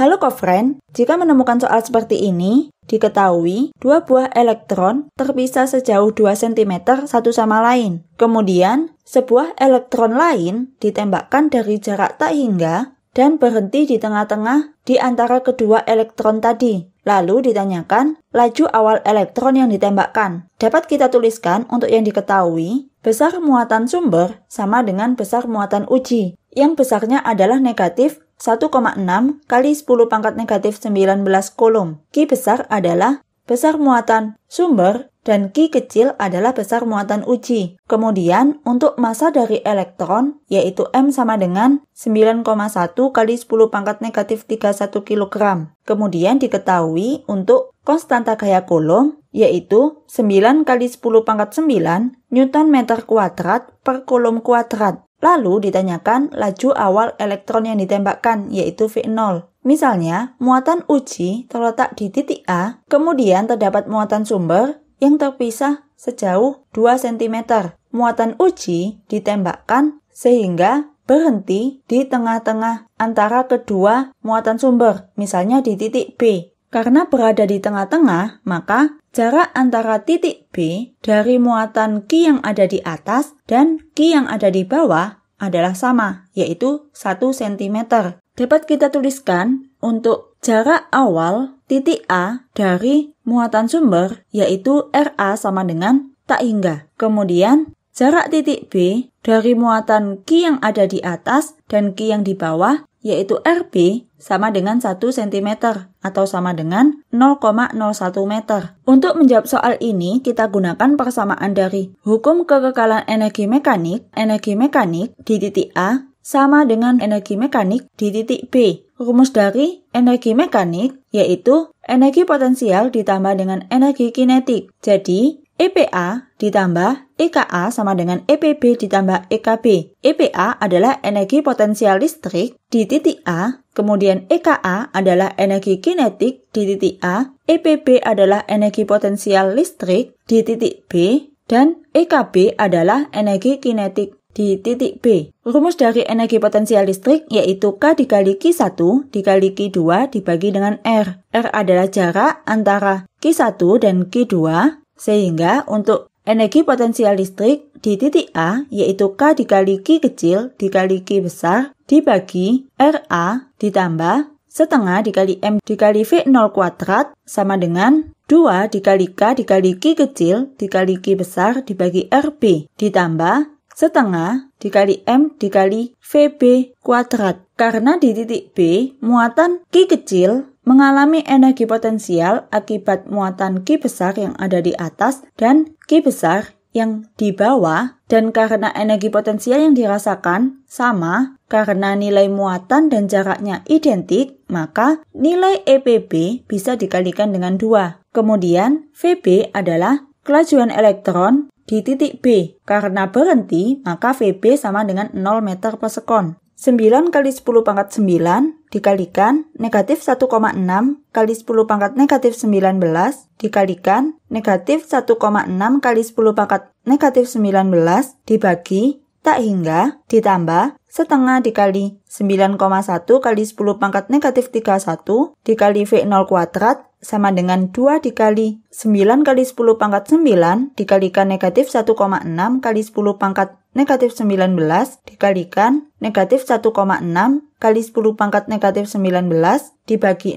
Halo kofren, jika menemukan soal seperti ini, diketahui dua buah elektron terpisah sejauh 2 cm satu sama lain. Kemudian, sebuah elektron lain ditembakkan dari jarak tak hingga dan berhenti di tengah-tengah di antara kedua elektron tadi. Lalu ditanyakan laju awal elektron yang ditembakkan. Dapat kita tuliskan untuk yang diketahui, besar muatan sumber sama dengan besar muatan uji, yang besarnya adalah negatif 1,6 kali 10 pangkat negatif 19 kolom. Ki besar adalah besar muatan sumber dan Q kecil adalah besar muatan uji. Kemudian, untuk massa dari elektron, yaitu M sama dengan 9,1 kali 10 pangkat negatif 31 kg. Kemudian diketahui untuk konstanta gaya kolom, yaitu 9 kali 10 pangkat 9 Newton meter kuadrat per kolom kuadrat. Lalu ditanyakan laju awal elektron yang ditembakkan, yaitu V0. Misalnya, muatan uji terletak di titik A, kemudian terdapat muatan sumber yang terpisah sejauh 2 cm. Muatan uji ditembakkan sehingga berhenti di tengah-tengah antara kedua muatan sumber, misalnya di titik B. Karena berada di tengah-tengah, maka jarak antara titik B dari muatan Q yang ada di atas dan Q yang ada di bawah adalah sama, yaitu 1 cm. Dapat kita tuliskan untuk jarak awal titik A dari muatan sumber yaitu RA sama dengan tak hingga. Kemudian jarak titik B dari muatan Q yang ada di atas dan Q yang di bawah yaitu RB sama dengan 1 cm atau sama dengan 0,01 meter. Untuk menjawab soal ini, kita gunakan persamaan dari hukum kekekalan energi mekanik. Energi mekanik di titik A sama dengan energi mekanik di titik B. Rumus dari energi mekanik yaitu energi potensial ditambah dengan energi kinetik. Jadi, EPA ditambah EKA sama dengan EPB ditambah EKB. EPA adalah energi potensial listrik di titik A, kemudian EKA adalah energi kinetik di titik A, EPB adalah energi potensial listrik di titik B, dan EKB adalah energi kinetik di titik B. Rumus dari energi potensial listrik yaitu K dikali Q1 dikali Q2 dibagi dengan R. R adalah jarak antara Q1 dan Q2 sehingga untuk energi potensial listrik di titik A yaitu K dikali Q kecil dikali Q besar dibagi RA ditambah setengah dikali M dikali V0 kuadrat sama dengan 2 dikali K dikali Q kecil dikali Q besar dibagi RB ditambah setengah dikali M dikali VB kuadrat. Karena di titik B, muatan Q kecil mengalami energi potensial akibat muatan Q besar yang ada di atas dan Q besar yang di bawah dan karena energi potensial yang dirasakan sama karena nilai muatan dan jaraknya identik, maka nilai EPB bisa dikalikan dengan dua. Kemudian, VB adalah kelajuan elektron di titik B. Karena berhenti, maka VB sama dengan 0 meter per sekon. 9 kali 10 pangkat 9 dikalikan negatif 1,6 kali 10 pangkat negatif 19 dikalikan negatif 1,6 kali 10 pangkat negatif 19 dibagi tak hingga ditambah setengah dikali 9,1 kali 10 pangkat negatif 31 dikali V0 kuadrat sama dengan 2 dikali 9 kali 10 pangkat 9 dikalikan negatif 1,6 kali 10 pangkat negatif 19 dikalikan negatif 1,6 kali 10 pangkat negatif 19 dibagi 0,01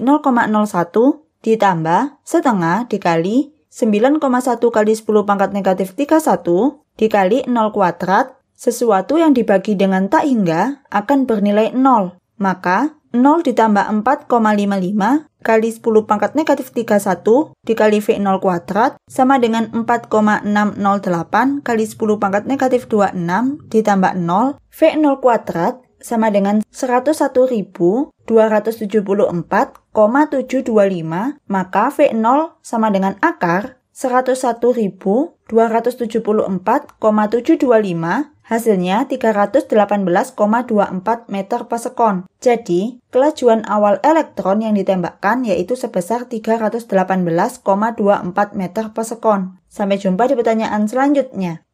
ditambah setengah dikali 9,1 kali 10 pangkat negatif 31 dikali 0 kuadrat, sesuatu yang dibagi dengan tak hingga akan bernilai 0. Maka, 0 ditambah 4,55 kali 10 pangkat negatif 31 dikali V0 kuadrat sama dengan 4,608 kali 10 pangkat negatif 26 ditambah 0 V0 kuadrat sama dengan 101.274,725 maka V0 sama dengan akar 101.274,725 Hasilnya 318,24 meter persekon. Jadi, kelajuan awal elektron yang ditembakkan yaitu sebesar 318,24 meter persekon. Sampai jumpa di pertanyaan selanjutnya.